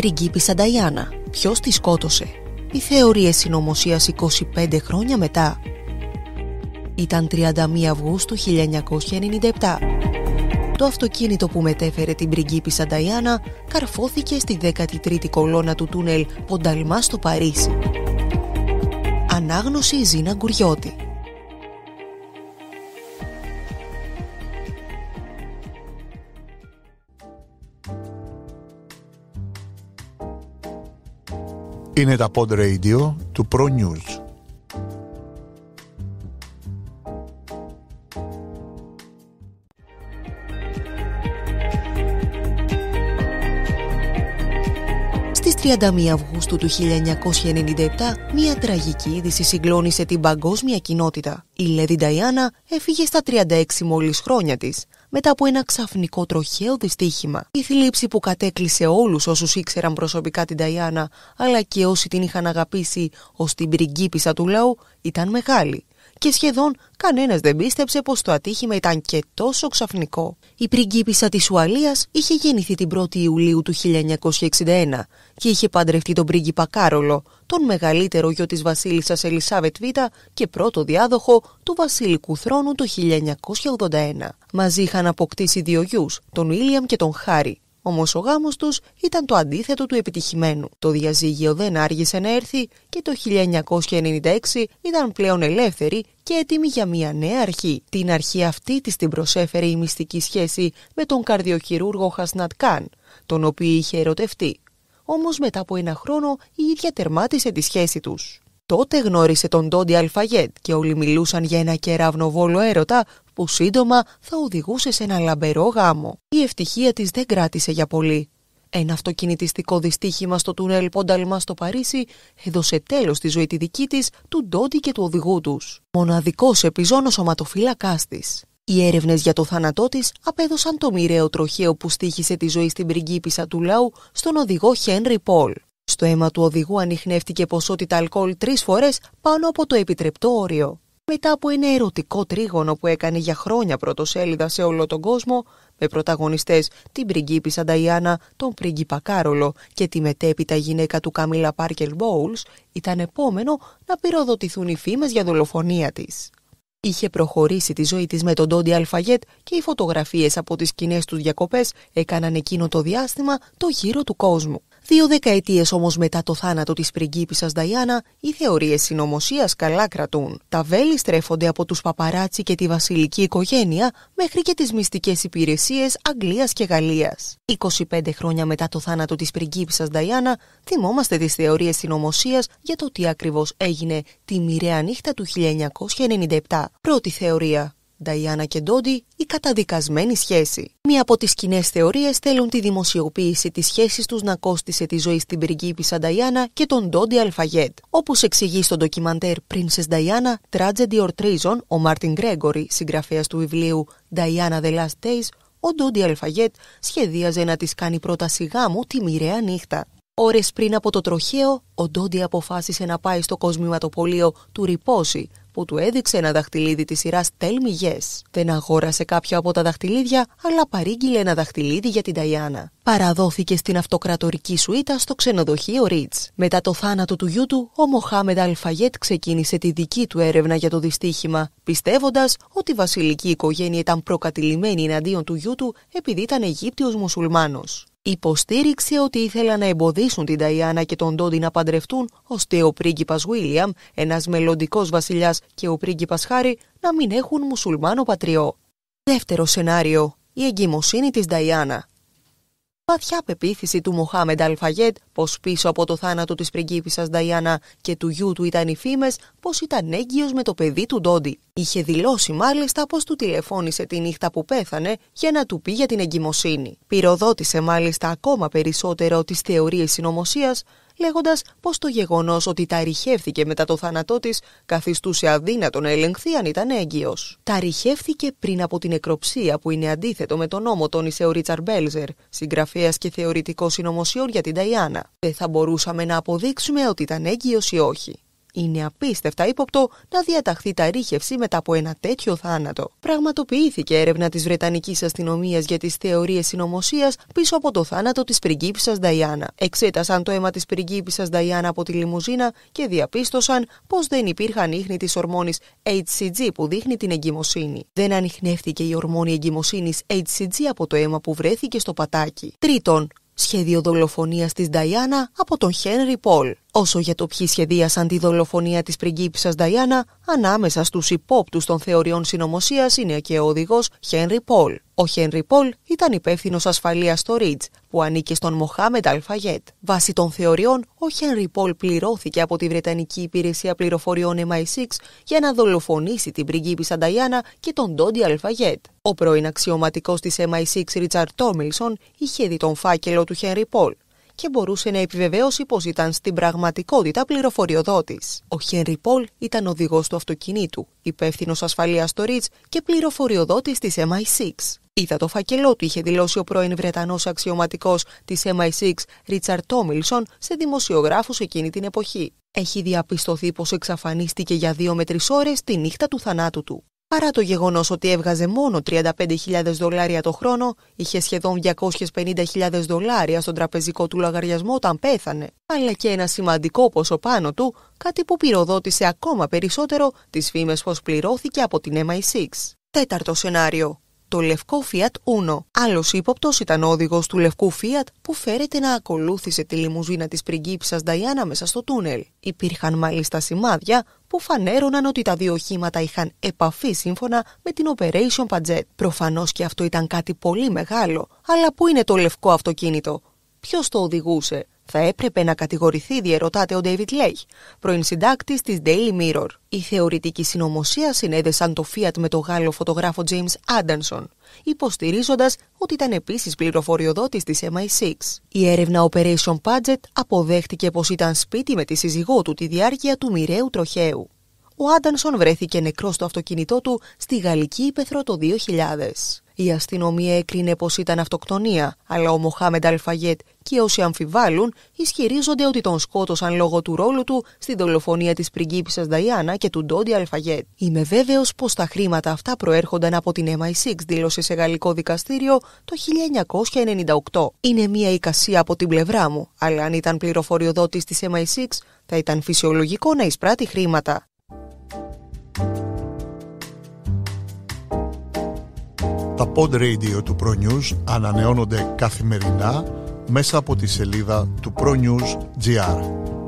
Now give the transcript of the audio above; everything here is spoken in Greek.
πριγκίπισσα Νταϊάννα. Ποιος τη σκότωσε. Οι θεωρία συνωμοσίας 25 χρόνια μετά. Ήταν 31 Αυγούστου 1997. Το αυτοκίνητο που μετέφερε την πριγκίπισσα Νταϊάννα καρφώθηκε στη 13η κολόνα του τούνελ Πονταλμά στο Παρίσι. Ανάγνωση Ζήνα Γκουριώτη. Είναι τα Pod Radio του Pro News. 31 Αυγούστου του 1997, μια τραγική είδηση συγκλώνησε την παγκόσμια κοινότητα. Η Λέδη Νταϊάννα έφυγε στα 36 μόλις χρόνια της, μετά από ένα ξαφνικό τροχαίο δυστύχημα. Η θλίψη που κατέκλυσε όλους όσους ήξεραν προσωπικά την Νταϊάννα, αλλά και όσοι την είχαν αγαπήσει ως την πριγκίπισσα του λαού, ήταν μεγάλη και σχεδόν κανένας δεν πίστεψε πως το ατύχημα ήταν και τόσο ξαφνικό. Η πριγκίπισσα της Ουαλίας είχε γεννηθεί την 1η Ιουλίου του 1961 και είχε παντρευτεί τον πρίγκιπα Κάρολο, τον μεγαλύτερο γιο της βασίλισσας Ελισάβετ Β και πρώτο διάδοχο του βασιλικού θρόνου το 1981. Μαζί είχαν αποκτήσει δύο γιους, τον Βίλιαμ και τον Χάρη. Όμως ο γάμος τους ήταν το αντίθετο του επιτυχημένου. Το διαζύγιο δεν άργησε να έρθει και το 1996 ήταν πλέον ελεύθερη και έτοιμη για μια νέα αρχή. Την αρχή αυτή της την προσέφερε η μυστική σχέση με τον καρδιοχειρούργο Χασνατ Καν, τον οποίο είχε ερωτευτεί. Όμως μετά από ένα χρόνο η ίδια τερμάτισε τη σχέση τους. Τότε γνώρισε τον Τόντι Αλφαγέτ και όλοι μιλούσαν για ένα κεραυνοβόλο έρωτα που σύντομα θα οδηγούσε σε ένα λαμπερό γάμο. Η ευτυχία της δεν κράτησε για πολύ. Ένα αυτοκινητιστικό δυστύχημα στο τουνέλ Πονταλμά στο Παρίσι έδωσε τέλος στη ζωή τη δική της, του Ντόντι και του οδηγού τους. Μοναδικός ο σωματοφύλακάς της. Οι έρευνες για το θάνατό της απέδωσαν το μοιραίο τροχαίο που στήχησε τη ζωή στην πριγκίπισσα του λαού στον οδηγό Χένρι Πολ. Στο αίμα του οδηγού ανιχνεύτηκε ποσότητα αλκοόλ τρεις φορές πάνω από το επιτρεπτό όριο μετά από ένα ερωτικό τρίγωνο που έκανε για χρόνια πρωτοσέλιδα σε όλο τον κόσμο, με πρωταγωνιστές την πριγκίπισσα Σανταϊάννα, τον πρίγκιπα Κάρολο και τη μετέπειτα γυναίκα του Καμίλα Πάρκελ Μπόουλς, ήταν επόμενο να πυροδοτηθούν οι φήμες για δολοφονία της. Είχε προχωρήσει τη ζωή της με τον Τόντι Αλφαγέτ και οι φωτογραφίες από τις κοινέ τους διακοπές έκαναν εκείνο το διάστημα το γύρο του κόσμου. Δύο δεκαετίες όμως μετά το θάνατο της πριγκίπισσας Νταϊάννα, οι θεωρίες συνωμοσίας καλά κρατούν. Τα βέλη στρέφονται από τους παπαράτσι και τη βασιλική οικογένεια μέχρι και τις μυστικές υπηρεσίες Αγγλίας και Γαλλίας. 25 χρόνια μετά το θάνατο της πριγκίπισσας Νταϊάννα, θυμόμαστε τις θεωρίες συνωμοσίας για το τι ακριβώς έγινε τη μοιραία νύχτα του 1997. Πρώτη θεωρία. Νταϊάννα και Ντόντι, η καταδικασμένη σχέση. Μία από τις κοινές θεωρίες θέλουν τη δημοσιοποίηση της σχέσης τους να κόστησε τη ζωή στην πριγκίπισσα Νταϊάννα και τον Ντόντι Αλφαγέτ. Όπως εξηγεί στο ντοκιμαντέρ Princess Diana Tragedy or Treason, ο Μάρτιν Γκρέγκορη, συγγραφέας του βιβλίου Diana The Last Days, ο Ντόντι Αλφαγέτ σχεδίαζε να της κάνει πρόταση γάμου τη μοιραία νύχτα. Ώρες πριν από το τροχαίο, ο Ντόντι αποφάσισε να πάει στο κοσμηματοπολείο του Ριπόση, που του έδειξε ένα δαχτυλίδι της σειράς Τέλμη Δεν αγόρασε κάποιο από τα δαχτυλίδια, αλλά παρήγγειλε ένα δαχτυλίδι για την Ταϊάννα. Παραδόθηκε στην αυτοκρατορική σουίτα στο ξενοδοχείο Ρίτ. Μετά το θάνατο του γιού του, ο Μοχάμεντα Αλφαγέτ ξεκίνησε τη δική του έρευνα για το δυστύχημα, πιστεύοντας ότι η βασιλική οικογένεια ήταν προκατηλημένη εναντίον του γιού του επειδή ήταν Αιγύπτιος μουσουλμάνος υποστήριξε ότι ήθελα να εμποδίσουν την Ταϊάννα και τον Ντόντι να παντρευτούν, ώστε ο πρίγκιπας Βίλιαμ, ένας μελλοντικός βασιλιάς και ο πρίγκιπας Χάρη να μην έχουν μουσουλμάνο πατριό. Δεύτερο σενάριο. Η εγκυμοσύνη της Νταϊάννα βαθιά πεποίθηση του Μοχάμεντ Αλφαγέτ πως πίσω από το θάνατο της πριγκίπισσας Νταϊάννα και του γιού του ήταν οι φήμες πως ήταν έγκυος με το παιδί του Ντόντι. Είχε δηλώσει μάλιστα πως του τηλεφώνησε τη νύχτα που πέθανε για να του πει για την εγκυμοσύνη. Πυροδότησε μάλιστα ακόμα περισσότερο τις θεωρίες συνωμοσίας λέγοντας πως το γεγονός ότι τα ρηχεύθηκε μετά το θάνατό της καθιστούσε αδύνατο να ελεγχθεί αν ήταν έγκυος. Τα ρηχεύθηκε πριν από την εκροψία που είναι αντίθετο με τον νόμο τόνισε ο Ρίτσαρ Μπέλζερ, συγγραφέας και θεωρητικός συνωμοσιών για την Ταϊάννα. Δεν θα μπορούσαμε να αποδείξουμε ότι ήταν έγκυος ή όχι. Είναι απίστευτα ύποπτο να διαταχθεί τα ρήχευση μετά από ένα τέτοιο θάνατο. Πραγματοποιήθηκε έρευνα της Βρετανικής αστυνομίας για τις θεωρίες συνωμοσίας πίσω από το θάνατο της πριγκίπισσας Νταϊάννα. Εξέτασαν το αίμα της πριγκίπισσας Νταϊάννα από τη λιμουζίνα και διαπίστωσαν πως δεν υπήρχαν ίχνη της ορμόνης HCG που δείχνει την εγκυμοσύνη. Δεν ανοιχνεύτηκε η ορμόνη εγκυμοσύνης HCG από το αίμα που βρέθηκε στο πατάκι. Τρίτον, σχέδιο δολοφονίας της Νταϊάννα από τον Χένρι Πολ όσο για το ποιοι σχεδίασαν τη δολοφονία της πριγκίπισσας Νταϊάννα, ανάμεσα στους υπόπτους των θεωριών συνωμοσίας είναι και ο οδηγός Χένρι Πολ. Ο Χένρι Πολ ήταν υπεύθυνος ασφαλείας στο Ρίτζ, που ανήκε στον Μοχάμεντ Αλφαγέτ. Βάσει των θεωριών, ο Χένρι Πολ πληρώθηκε από τη Βρετανική Υπηρεσία Πληροφοριών MI6 για να δολοφονήσει την πριγκίπισσα Νταϊάννα και τον Ντόντι Αλφαγέτ. Ο πρώην αξιωματικός της MI6 Ρίτσαρτ Τόμιλσον είχε δει τον φάκελο του Χένρι Πολ και μπορούσε να επιβεβαίωσει πως ήταν στην πραγματικότητα πληροφοριοδότης. Ο Χένρι Πολ ήταν οδηγός του αυτοκινήτου, υπεύθυνος ασφαλείας στο Ριτ και πληροφοριοδότης της MI6. Είδα το φακελό του, είχε δηλώσει ο πρώην Βρετανός αξιωματικός της MI6, Ρίτσαρτ Τόμιλσον, σε δημοσιογράφους εκείνη την εποχή. Έχει διαπιστωθεί πως εξαφανίστηκε για δύο με τρεις ώρες τη νύχτα του θανάτου του. Παρά το γεγονός ότι έβγαζε μόνο 35.000 δολάρια το χρόνο, είχε σχεδόν 250.000 δολάρια στον τραπεζικό του λογαριασμό όταν πέθανε, αλλά και ένα σημαντικό ποσό πάνω του, κάτι που πυροδότησε ακόμα περισσότερο τις φήμες πως πληρώθηκε από την MI6. Τέταρτο σενάριο. Το λευκό Fiat Uno. Άλλος ύποπτος ήταν ο οδηγός του λευκού Fiat που φέρεται να ακολούθησε τη λιμουζίνα της πριγκίπισσας Νταϊάννα μέσα στο τούνελ. Υπήρχαν μάλιστα σημάδια που φανέρωναν ότι τα δύο οχήματα είχαν επαφή σύμφωνα με την Operation Padget. Προφανώς και αυτό ήταν κάτι πολύ μεγάλο, αλλά πού είναι το λευκό αυτοκίνητο, ποιος το οδηγούσε, θα έπρεπε να κατηγορηθεί, διερωτάται ο Ντέιβιτ Λέιχ, πρώην συντάκτης της Daily Mirror. Η θεωρητική συνωμοσία συνέδεσαν το Fiat με τον Γάλλο φωτογράφο James Άντανσον, υποστηρίζοντας ότι ήταν επίσης πληροφοριοδότης της MI6. Η έρευνα Operation Budget αποδέχτηκε πως ήταν σπίτι με τη σύζυγό του τη διάρκεια του μοιραίου τροχαίου. Ο Άντανσον βρέθηκε νεκρός στο αυτοκίνητό του στη Γαλλική Ήπεθρο το 2000. Η αστυνομία έκρινε πως ήταν αυτοκτονία, αλλά ο Μοχάμεντ Αλφαγέτ και όσοι αμφιβάλλουν ισχυρίζονται ότι τον σκότωσαν λόγω του ρόλου του στην δολοφονία της πριγκίπισσας Νταϊάννα και του Ντόντι Αλφαγέτ. Είμαι βέβαιος πως τα χρήματα αυτά προέρχονταν από την MI6, δήλωσε σε γαλλικό δικαστήριο το 1998. Είναι μια εικασία από την πλευρά μου, αλλά αν ήταν πληροφοριοδότης της MI6, θα ήταν φυσιολογικό να εισπράττει χρήματα. Τα pod radio του ProNews ανανεώνονται καθημερινά μέσα από τη σελίδα του Pro